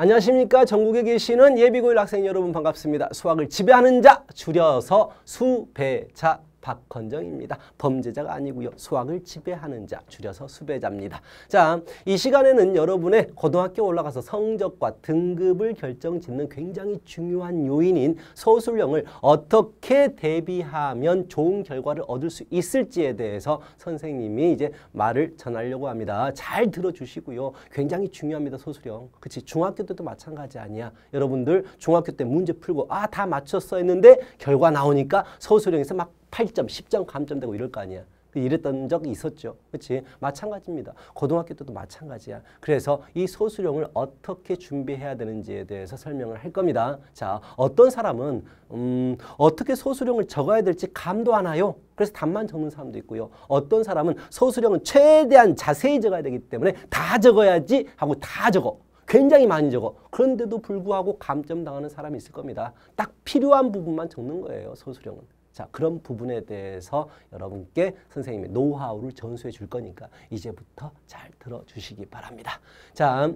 안녕하십니까 전국에 계시는 예비고일 학생 여러분 반갑습니다. 수학을 지배하는 자 줄여서 수배자 박건정입니다. 범죄자가 아니고요. 수학을 지배하는 자, 줄여서 수배자입니다. 자, 이 시간에는 여러분의 고등학교 올라가서 성적과 등급을 결정짓는 굉장히 중요한 요인인 서술형을 어떻게 대비하면 좋은 결과를 얻을 수 있을지에 대해서 선생님이 이제 말을 전하려고 합니다. 잘 들어주시고요. 굉장히 중요합니다. 서술형. 그치 중학교 때도 마찬가지 아니야. 여러분들 중학교 때 문제 풀고 아 다 맞췄어 했는데 결과 나오니까 서술형에서 막 8점, 10점 감점되고 이럴 거 아니야. 그 이랬던 적이 있었죠. 그렇지? 마찬가지입니다. 고등학교 때도 마찬가지야. 그래서 이 소수령을 어떻게 준비해야 되는지에 대해서 설명을 할 겁니다. 자, 어떤 사람은 음, 어떻게 소수령을 적어야 될지 감도 안 와요. 그래서 답만 적는 사람도 있고요. 어떤 사람은 소수령은 최대한 자세히 적어야 되기 때문에 다 적어야지 하고 다 적어. 굉장히 많이 적어. 그런데도 불구하고 감점 당하는 사람이 있을 겁니다. 딱 필요한 부분만 적는 거예요. 소수령은. 자 그런 부분에 대해서 여러분께 선생님의 노하우를 전수해 줄 거니까 이제부터 잘 들어주시기 바랍니다. 자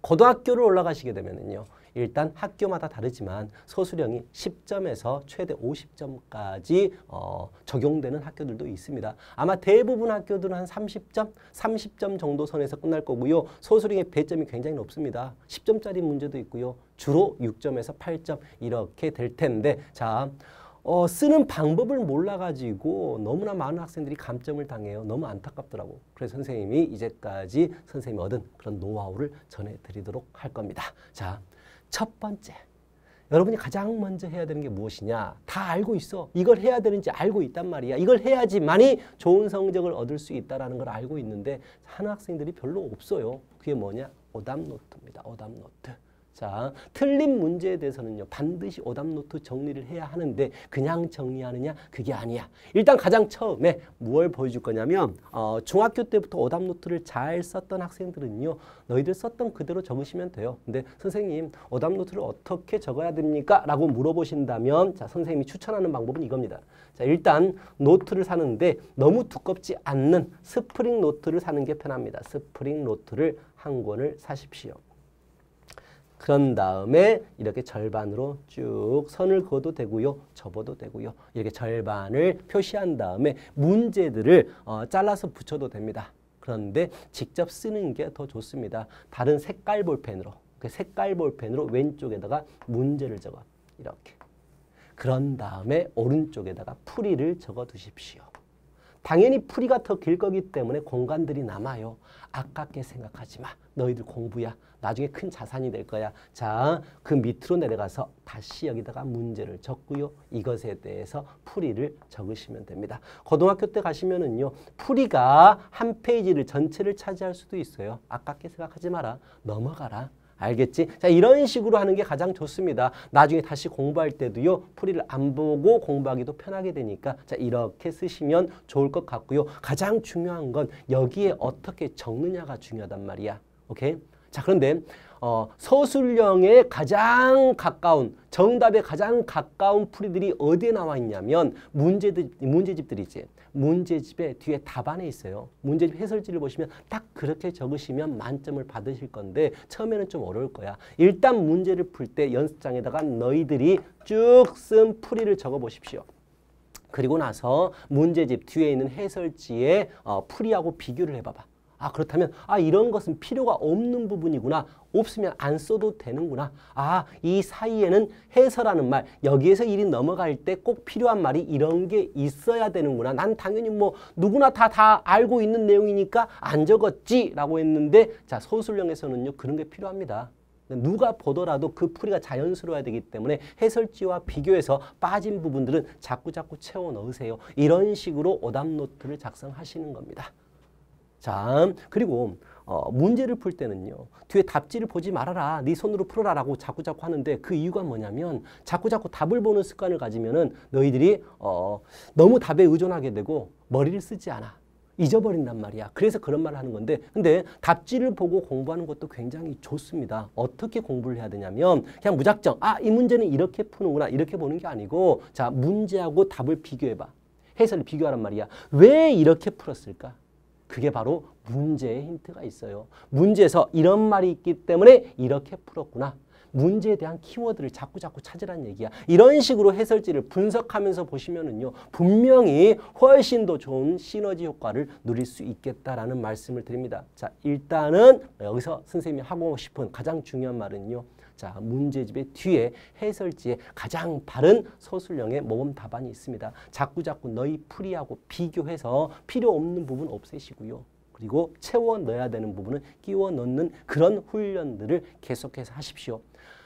고등학교를 올라가시게 되면은요. 일단 학교마다 다르지만 소수령이 10점에서 최대 50점까지 어, 적용되는 학교들도 있습니다. 아마 대부분 학교들은 한 30점, 30점 정도 선에서 끝날 거고요. 소수령의 배점이 굉장히 높습니다. 10점짜리 문제도 있고요. 주로 6점에서 8점 이렇게 될 텐데 자 어, 쓰는 방법을 몰라가지고 너무나 많은 학생들이 감점을 당해요. 너무 안타깝더라고. 그래서 선생님이 이제까지 선생님이 얻은 그런 노하우를 전해드리도록 할 겁니다. 자, 첫 번째. 여러분이 가장 먼저 해야 되는 게 무엇이냐? 다 알고 있어. 이걸 해야 되는지 알고 있단 말이야. 이걸 해야지만이 좋은 성적을 얻을 수 있다는 걸 알고 있는데 하는 학생들이 별로 없어요. 그게 뭐냐? 오답노트입니다. 오답노트. 자, 틀린 문제에 대해서는요. 반드시 오답노트 정리를 해야 하는데 그냥 정리하느냐? 그게 아니야. 일단 가장 처음에 무엇을 보여줄 거냐면 어, 중학교 때부터 오답노트를 잘 썼던 학생들은요. 너희들 썼던 그대로 적으시면 돼요. 근데 선생님 오답노트를 어떻게 적어야 됩니까? 라고 물어보신다면 자 선생님이 추천하는 방법은 이겁니다. 자 일단 노트를 사는데 너무 두껍지 않는 스프링 노트를 사는 게 편합니다. 스프링 노트를 한 권을 사십시오. 그런 다음에 이렇게 절반으로 쭉 선을 그어도 되고요. 접어도 되고요. 이렇게 절반을 표시한 다음에 문제들을 어, 잘라서 붙여도 됩니다. 그런데 직접 쓰는 게 더 좋습니다. 다른 색깔 볼펜으로 그 색깔 볼펜으로 왼쪽에다가 문제를 적어 이렇게 그런 다음에 오른쪽에다가 풀이를 적어 두십시오. 당연히 풀이가 더 길 거기 때문에 공간들이 남아요. 아깝게 생각하지 마. 너희들 공부야. 나중에 큰 자산이 될 거야. 자, 그 밑으로 내려가서 다시 여기다가 문제를 적고요. 이것에 대해서 풀이를 적으시면 됩니다. 고등학교 때 가시면은요. 풀이가 한 페이지를 전체를 차지할 수도 있어요. 아깝게 생각하지 마라. 넘어가라. 알겠지? 자 이런 식으로 하는 게 가장 좋습니다. 나중에 다시 공부할 때도요. 풀이를 안 보고 공부하기도 편하게 되니까 자 이렇게 쓰시면 좋을 것 같고요. 가장 중요한 건 여기에 어떻게 적느냐가 중요하단 말이야. 오케이? 자 그런데 어, 서술형에 가장 가까운 정답에 가장 가까운 풀이들이 어디에 나와 있냐면 문제들, 문제집들이지. 문제집의 뒤에 답안에 있어요. 문제집 해설지를 보시면 딱 그렇게 적으시면 만점을 받으실 건데 처음에는 좀 어려울 거야. 일단 문제를 풀 때 연습장에다가 너희들이 쭉 쓴 풀이를 적어 보십시오. 그리고 나서 문제집 뒤에 있는 해설지에 어, 풀이하고 비교를 해봐봐. 아 그렇다면 아 이런 것은 필요가 없는 부분이구나. 없으면 안 써도 되는구나. 아 이 사이에는 해서라는 말 여기에서 일이 넘어갈 때 꼭 필요한 말이 이런 게 있어야 되는구나. 난 당연히 뭐 누구나 다다 다 알고 있는 내용이니까 안 적었지 라고 했는데 자 서술형에서는요 그런 게 필요합니다. 누가 보더라도 그 풀이가 자연스러워야 되기 때문에 해설지와 비교해서 빠진 부분들은 자꾸자꾸 채워 넣으세요. 이런 식으로 오답노트를 작성하시는 겁니다. 자, 그리고 어, 문제를 풀 때는요. 뒤에 답지를 보지 말아라. 네 손으로 풀어라라고 자꾸자꾸 하는데 그 이유가 뭐냐면 자꾸자꾸 답을 보는 습관을 가지면은 너희들이 어, 너무 답에 의존하게 되고 머리를 쓰지 않아. 잊어버린단 말이야. 그래서 그런 말을 하는 건데 근데 답지를 보고 공부하는 것도 굉장히 좋습니다. 어떻게 공부를 해야 되냐면 그냥 무작정 아 이 문제는 이렇게 푸는구나 이렇게 보는 게 아니고 자 문제하고 답을 비교해봐. 해설을 비교하란 말이야. 왜 이렇게 풀었을까? 그게 바로 문제의 힌트가 있어요. 문제에서 이런 말이 있기 때문에 이렇게 풀었구나. 문제에 대한 키워드를 자꾸자꾸 찾으란 얘기야. 이런 식으로 해설지를 분석하면서 보시면은요. 분명히 훨씬 더 좋은 시너지 효과를 누릴 수 있겠다라는 말씀을 드립니다. 자, 일단은 여기서 선생님이 하고 싶은 가장 중요한 말은요. 자 문제집의 뒤에 해설지에 가장 바른 서술형의 모범 답안이 있습니다. 자꾸자꾸 너희 풀이하고 비교해서 필요 없는 부분 없애시고요. 그리고 채워 넣어야 되는 부분은 끼워 넣는 그런 훈련들을 계속해서 하십시오.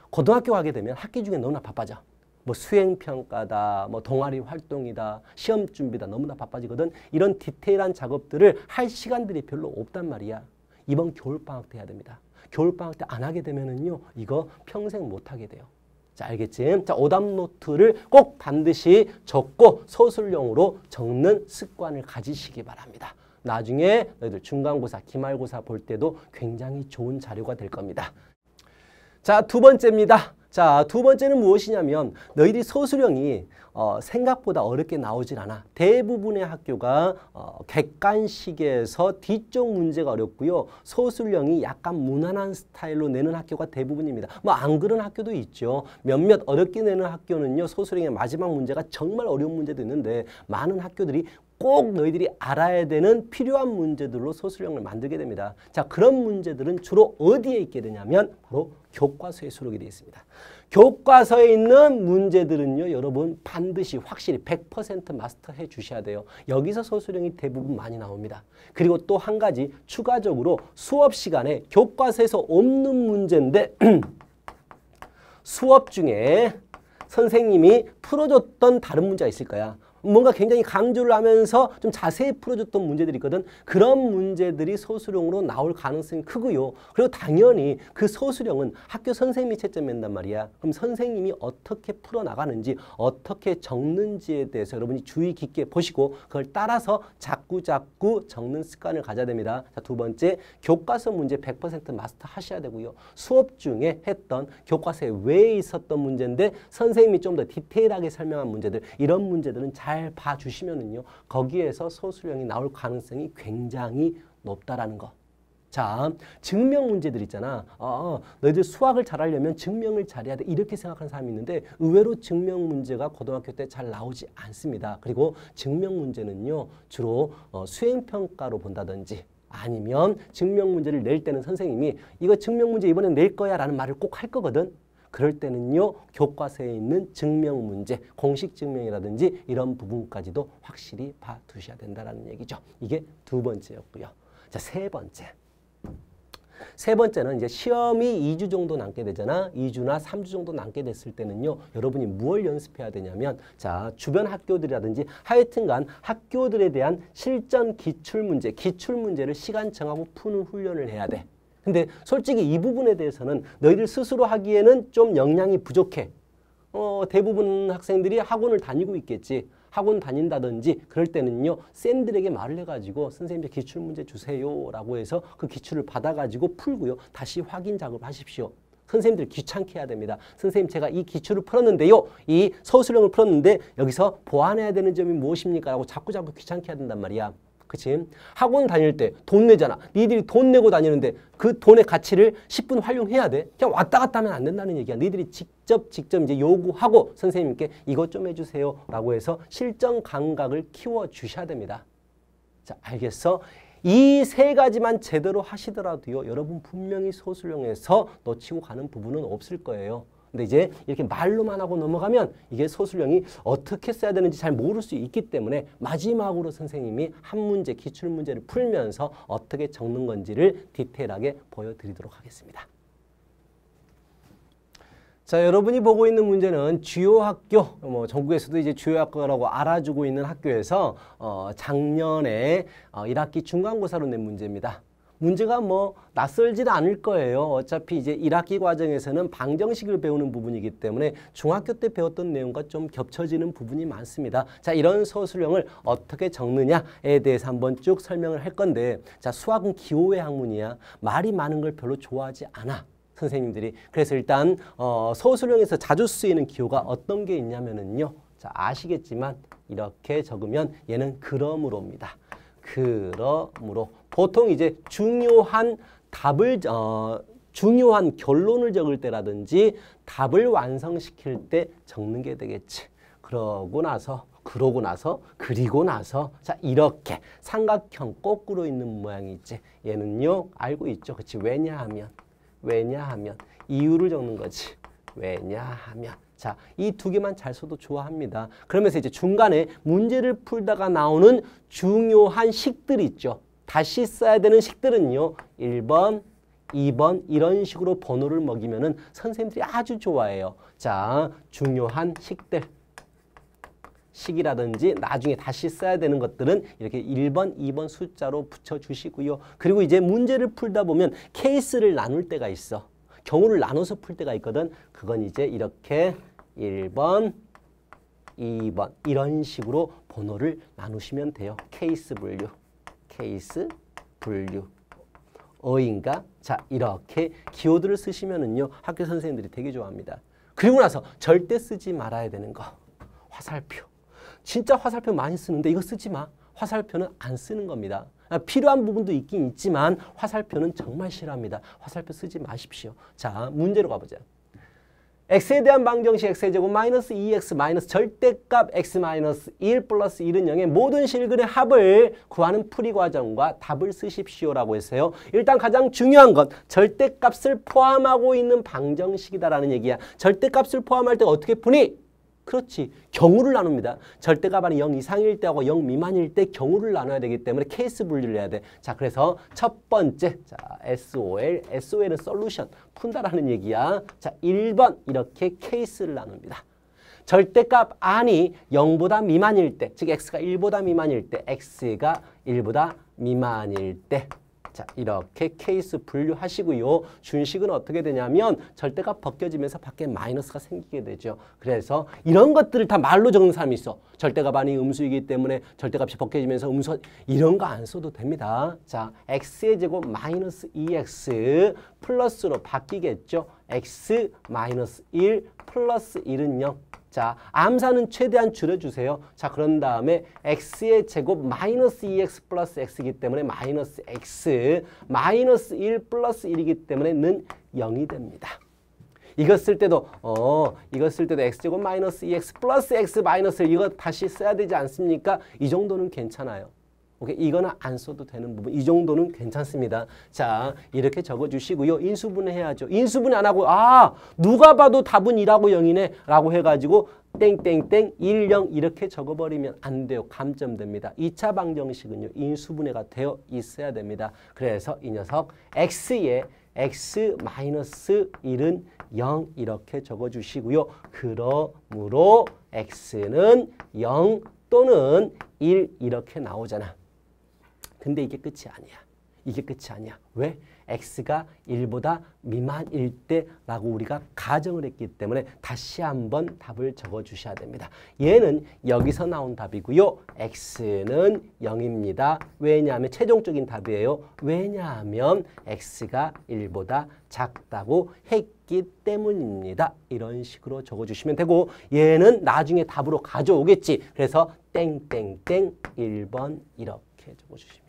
고등학교 가게 되면 학기 중에 너무나 바빠져. 뭐 수행평가다, 뭐 동아리 활동이다, 시험 준비다 너무나 바빠지거든. 이런 디테일한 작업들을 할 시간들이 별로 없단 말이야. 이번 겨울방학 때 해야 됩니다. 겨울방학 때 안 하게 되면은요. 이거 평생 못 하게 돼요. 자, 알겠지? 자, 오답 노트를 꼭 반드시 적고 서술형으로 적는 습관을 가지시기 바랍니다. 나중에 너희들 중간고사, 기말고사 볼 때도 굉장히 좋은 자료가 될 겁니다. 자, 두 번째입니다. 자, 두 번째는 무엇이냐면 너희들이 서술형이 어, 생각보다 어렵게 나오질 않아. 대부분의 학교가 어, 객관식에서 뒤쪽 문제가 어렵고요. 서술형이 약간 무난한 스타일로 내는 학교가 대부분입니다. 뭐 안 그런 학교도 있죠. 몇몇 어렵게 내는 학교는요. 서술형의 마지막 문제가 정말 어려운 문제도 있는데 많은 학교들이 꼭 너희들이 알아야 되는 필요한 문제들로 소수령을 만들게 됩니다. 자, 그런 문제들은 주로 어디에 있게 되냐면 바로 교과서에 수록이 되어 있습니다. 교과서에 있는 문제들은요. 여러분 반드시 확실히 100% 마스터해 주셔야 돼요. 여기서 소수령이 대부분 많이 나옵니다. 그리고 또 한 가지 추가적으로 수업 시간에 교과서에서 없는 문제인데 수업 중에 선생님이 풀어줬던 다른 문제가 있을 거야. 뭔가 굉장히 강조를 하면서 좀 자세히 풀어줬던 문제들이 있거든. 그런 문제들이 소수령으로 나올 가능성이 크고요. 그리고 당연히 그 소수령은 학교 선생님이 채점한단 말이야. 그럼 선생님이 어떻게 풀어나가는지 어떻게 적는지에 대해서 여러분이 주의 깊게 보시고 그걸 따라서 자꾸자꾸 적는 습관을 가져야 됩니다. 자, 두 번째 교과서 문제 100% 마스터 하셔야 되고요. 수업 중에 했던 교과서에 왜 있었던 문제인데 선생님이 좀 더 디테일하게 설명한 문제들 이런 문제들은 잘잘 봐주시면은요. 거기에서 소수령이 나올 가능성이 굉장히 높다라는 거. 자, 증명 문제들 있잖아. 어, 어, 너희들 수학을 잘하려면 증명을 잘해야 돼. 이렇게 생각하는 사람이 있는데 의외로 증명 문제가 고등학교 때 잘 나오지 않습니다. 그리고 증명 문제는요. 주로 어, 수행평가로 본다든지 아니면 증명 문제를 낼 때는 선생님이 이거 증명 문제 이번에낼 거야 라는 말을 꼭 할 거거든. 그럴 때는요 교과서에 있는 증명 문제, 공식 증명이라든지 이런 부분까지도 확실히 봐두셔야 된다는 얘기죠. 이게 두 번째였고요. 자, 세 번째. 세 번째는 이제 시험이 2주 정도 남게 되잖아. 2주나 3주 정도 남게 됐을 때는요. 여러분이 무엇 연습해야 되냐면 자, 주변 학교들이라든지 하여튼간 학교들에 대한 실전 기출 문제, 기출 문제를 시간 정하고 푸는 훈련을 해야 돼. 근데 솔직히 이 부분에 대해서는 너희들 스스로 하기에는 좀 역량이 부족해. 어, 대부분 학생들이 학원을 다니고 있겠지. 학원 다닌다든지 그럴 때는요. 쌤들에게 말을 해가지고 선생님 기출문제 주세요 라고 해서 그 기출을 받아가지고 풀고요. 다시 확인 작업하십시오. 선생님들 귀찮게 해야 됩니다. 선생님 제가 이 기출을 풀었는데요. 이 서술형을 풀었는데 여기서 보완해야 되는 점이 무엇입니까? 라고 자꾸자꾸 귀찮게 해야 된단 말이야. 그치? 학원 다닐 때 돈 내잖아. 니들이 돈 내고 다니는데 그 돈의 가치를 10분 활용해야 돼. 그냥 왔다 갔다 하면 안 된다는 얘기야. 니들이 직접 직접 이제 요구하고 선생님께 이것 좀 해주세요. 라고 해서 실전 감각을 키워주셔야 됩니다. 자, 알겠어? 이 세 가지만 제대로 하시더라도요. 여러분 분명히 소수령에서 놓치고 가는 부분은 없을 거예요. 근데 이제 이렇게 말로만 하고 넘어가면 이게 서술형이 어떻게 써야 되는지 잘 모를 수 있기 때문에 마지막으로 선생님이 한 문제, 기출 문제를 풀면서 어떻게 적는 건지를 디테일하게 보여드리도록 하겠습니다. 자, 여러분이 보고 있는 문제는 주요 학교, 뭐 전국에서도 이제 주요 학교라고 알아주고 있는 학교에서 어, 작년에 어, 1학기 중간고사로 낸 문제입니다. 문제가 뭐 낯설지는 않을 거예요. 어차피 이제 1학기 과정에서는 방정식을 배우는 부분이기 때문에 중학교 때 배웠던 내용과 좀 겹쳐지는 부분이 많습니다. 자, 이런 서술형을 어떻게 적느냐에 대해서 한번 쭉 설명을 할 건데 자, 수학은 기호의 학문이야. 말이 많은 걸 별로 좋아하지 않아. 선생님들이 그래서 일단 어, 서술형에서 자주 쓰이는 기호가 어떤 게 있냐면은요. 자, 아시겠지만 이렇게 적으면 얘는 그러므로입니다. 그러므로 보통 이제 중요한 답을 어, 중요한 결론을 적을 때라든지 답을 완성시킬 때 적는 게 되겠지. 그러고 나서 그러고 나서 그리고 나서 자 이렇게 삼각형 거꾸로 있는 모양이지 얘는요 알고 있죠 그치 왜냐하면 왜냐하면 이유를 적는 거지 왜냐하면 자, 이 두 개만 잘 써도 좋아합니다. 그러면서 이제 중간에 문제를 풀다가 나오는 중요한 식들 있죠. 다시 써야 되는 식들은요. 1번, 2번 이런 식으로 번호를 먹이면 은 선생님들이 아주 좋아해요. 자, 중요한 식들. 식이라든지 나중에 다시 써야 되는 것들은 이렇게 1번, 2번 숫자로 붙여주시고요. 그리고 이제 문제를 풀다 보면 케이스를 나눌 때가 있어. 경우를 나눠서 풀 때가 있거든. 그건 이제 이렇게 1번, 2번 이런 식으로 번호를 나누시면 돼요. 케이스 분류, 케이스 분류. 어인가? 자 이렇게 기호들을 쓰시면은요 학교 선생님들이 되게 좋아합니다. 그리고 나서 절대 쓰지 말아야 되는 거 화살표. 진짜 화살표 많이 쓰는데 이거 쓰지 마. 화살표는 안 쓰는 겁니다. 아, 필요한 부분도 있긴 있지만 화살표는 정말 싫어합니다. 화살표 쓰지 마십시오. 자 문제로 가보자. x에 대한 방정식 x의 제곱 마이너스 2x 마이너스 절대값 x 마이너스 1 플러스 1은 0의 모든 실근의 합을 구하는 풀이 과정과 답을 쓰십시오라고 했어요. 일단 가장 중요한 건 절대값을 포함하고 있는 방정식이다라는 얘기야. 절대값을 포함할 때 어떻게 푸니? 그렇지. 경우를 나눕니다. 절대값 안이 0 이상일 때하고 0 미만일 때 경우를 나눠야 되기 때문에 케이스 분류를 해야 돼. 자, 그래서 첫 번째. 자, SOL. SOL은 솔루션. 푼다라는 얘기야. 자, 1번. 이렇게 케이스를 나눕니다. 절대값 안이 0보다 미만일 때, 즉 x가 1보다 미만일 때, x가 1보다 미만일 때자 이렇게 케이스 분류하시고요. 준식은 어떻게 되냐면 절대값 벗겨지면서 밖에 마이너스가 생기게 되죠. 그래서 이런 것들을 다 말로 적는 사람이 있어. 절대값 아닌 음수이기 때문에 절대값이 벗겨지면서 음수 이런 거 안 써도 됩니다. 자 x의 제곱 마이너스 2x 플러스로 바뀌겠죠. x 마이너스 1 플러스 1은 0. 자, 암산은 최대한 줄여주세요. 자, 그런 다음에 x의 제곱 마이너스 2x 플러스 x이기 때문에 마이너스 x, 마이너스 1 플러스 1이기 때문에 는 0이 됩니다. 이것 쓸 때도 어 이것 쓸 때도 x제곱 마이너스 2x 플러스 x 마이너스 이거 다시 써야 되지 않습니까? 이 정도는 괜찮아요. 오케이, 이거는 안 써도 되는 부분. 이 정도는 괜찮습니다. 자, 이렇게 적어주시고요. 인수분해 해야죠. 인수분해 안 하고 아, 누가 봐도 답은 2라고 0이네 라고 해가지고 땡땡땡 1, 0 이렇게 적어버리면 안 돼요. 감점됩니다. 2차 방정식은요. 인수분해가 되어 있어야 됩니다. 그래서 이 녀석 x에 x 마이너스 1은 0 이렇게 적어주시고요. 그러므로 x는 0 또는 1 이렇게 나오잖아. 근데 이게 끝이 아니야. 이게 끝이 아니야. 왜? x가 1보다 미만일 때라고 우리가 가정을 했기 때문에 다시 한번 답을 적어주셔야 됩니다. 얘는 여기서 나온 답이고요. x는 0입니다. 왜냐하면 최종적인 답이에요. 왜냐하면 x가 1보다 작다고 했기 때문입니다. 이런 식으로 적어주시면 되고 얘는 나중에 답으로 가져오겠지. 그래서 땡땡땡 1번 이렇게 적어주시면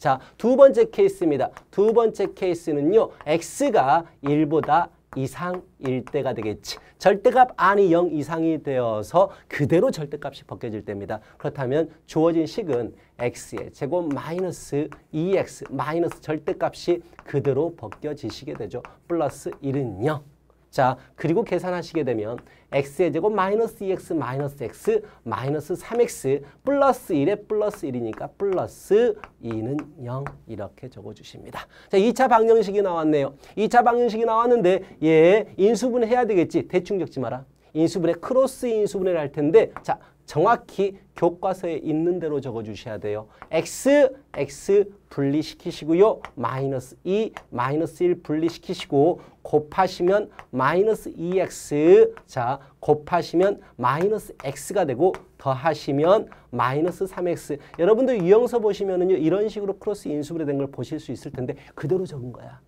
자, 두 번째 케이스입니다. 두 번째 케이스는요. x가 1보다 이상일 때가 되겠지. 절대값 안이 0 이상이 되어서 그대로 절대값이 벗겨질 때입니다. 그렇다면 주어진 식은 x의 제곱 마이너스 2x 마이너스 절대값이 그대로 벗겨지시게 되죠. 플러스 1은 0. 자, 그리고 계산하시게 되면 x의 제곱 마이너스 2x 마이너스 x 마이너스 3x 플러스 1에 플러스 1이니까 플러스 2는 0 이렇게 적어주십니다. 자, 2차 방정식이 나왔네요. 2차 방정식이 나왔는데 얘 인수분해해야 되겠지. 대충 적지 마라. 인수분해 크로스 인수분해를 할 텐데 자 정확히 교과서에 있는 대로 적어주셔야 돼요. x, x 분리시키시고요. 마이너스 2, 마이너스 1 분리시키시고 곱하시면 마이너스 2x, 자 곱하시면 마이너스 x가 되고 더하시면 마이너스 3x. 여러분들 유형서 보시면은요. 이런 식으로 크로스 인수분해 된 걸 보실 수 있을 텐데 그대로 적은 거야.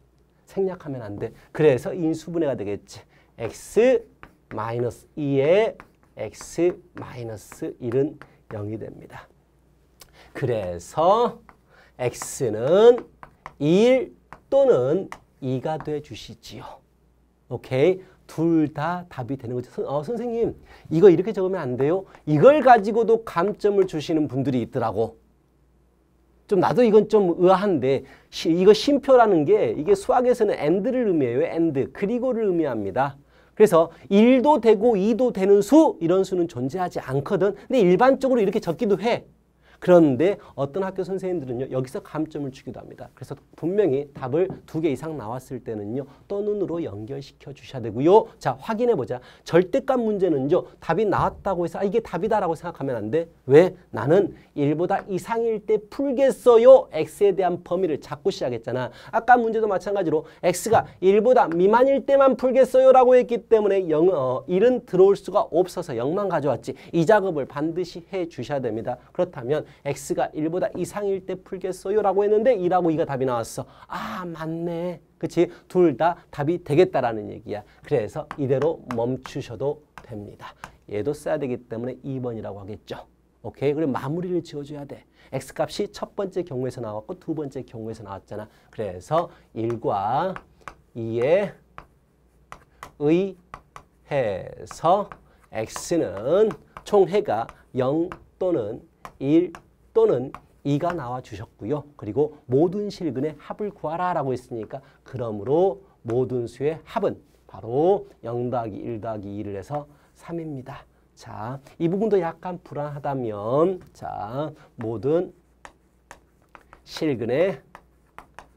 생략하면 안 돼. 그래서 인수분해가 되겠지. x 마이너스 2에 x 마이너스 1은 0이 됩니다. 그래서 x는 1 또는 2가 돼 주시지요. 오케이? 둘 다 답이 되는 거죠. 어, 선생님 이거 이렇게 적으면 안 돼요? 이걸 가지고도 감점을 주시는 분들이 있더라고. 좀 나도 이건 좀 의아한데 시, 이거 심표라는 게 이게 수학에서는 엔드를 의미해요. 엔드. 그리고를 의미합니다. 그래서 1도 되고 2도 되는 수 이런 수는 존재하지 않거든. 근데 일반적으로 이렇게 적기도 해. 그런데 어떤 학교 선생님들은요. 여기서 감점을 주기도 합니다. 그래서 분명히 답을 두 개 이상 나왔을 때는요. 떠눈으로 연결시켜 주셔야 되고요. 자 확인해 보자. 절대값 문제는요. 답이 나왔다고 해서 아, 이게 답이다라고 생각하면 안 돼. 왜? 나는 1보다 이상일 때 풀겠어요. x에 대한 범위를 잡고 시작했잖아. 아까 문제도 마찬가지로 x가 1보다 미만일 때만 풀겠어요. 라고 했기 때문에 0, 어, 1은 들어올 수가 없어서 0만 가져왔지. 이 작업을 반드시 해 주셔야 됩니다. 그렇다면 x가 1보다 이상일 때 풀겠어요? 라고 했는데 2라고 2가 답이 나왔어. 아 맞네. 그치? 둘 다 답이 되겠다라는 얘기야. 그래서 이대로 멈추셔도 됩니다. 얘도 써야 되기 때문에 2번이라고 하겠죠. 오케이? 그리고 마무리를 지어줘야 돼. x값이 첫 번째 경우에서 나왔고 두 번째 경우에서 나왔잖아. 그래서 1과 2의 의해서 x는 총해가 0 또는 1 또는 2가 나와 주셨고요. 그리고 모든 실근의 합을 구하라 라고 했으니까 그러므로 모든 수의 합은 바로 0 더하기 1 더하기 2를 해서 3입니다. 자, 이 부분도 약간 불안하다면 자, 모든 실근의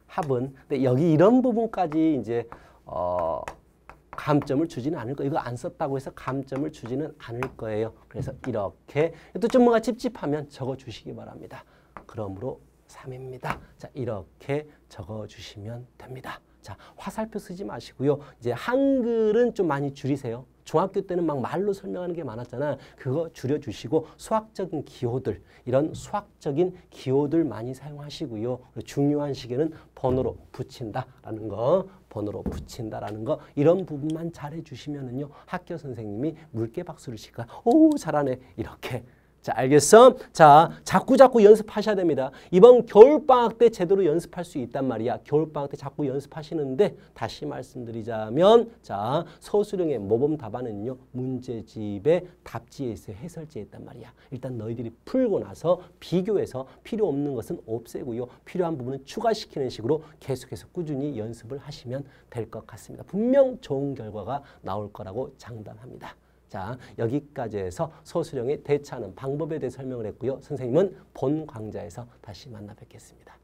합은 근데 여기 이런 부분까지 이제 어 감점을 주지는 않을 거예요. 이거 안 썼다고 해서 감점을 주지는 않을 거예요. 그래서 이렇게 또 좀 뭔가 찝찝하면 적어주시기 바랍니다. 그러므로 3입니다. 자 이렇게 적어주시면 됩니다. 자 화살표 쓰지 마시고요. 이제 한글은 좀 많이 줄이세요. 중학교 때는 막 말로 설명하는 게 많았잖아. 그거 줄여주시고 수학적인 기호들 이런 수학적인 기호들 많이 사용하시고요. 그리고 중요한 시기는 번호로 붙인다라는 거 번호로 붙인다라는 거 이런 부분만 잘해주시면은요 학교 선생님이 물개 박수를 칠까 오 잘하네 이렇게 자, 알겠어? 자, 자꾸자꾸 연습하셔야 됩니다. 이번 겨울방학 때 제대로 연습할 수 있단 말이야. 겨울방학 때 자꾸 연습하시는데 다시 말씀드리자면 자, 서술형의 모범 답안은요. 문제집의 답지에 있어 해설지에 있단 말이야. 일단 너희들이 풀고 나서 비교해서 필요 없는 것은 없애고요. 필요한 부분은 추가시키는 식으로 계속해서 꾸준히 연습을 하시면 될 것 같습니다. 분명 좋은 결과가 나올 거라고 장담합니다. 자, 여기까지 해서 소수령에 대처하는 방법에 대해 설명을 했고요. 선생님은 본 강좌에서 다시 만나 뵙겠습니다.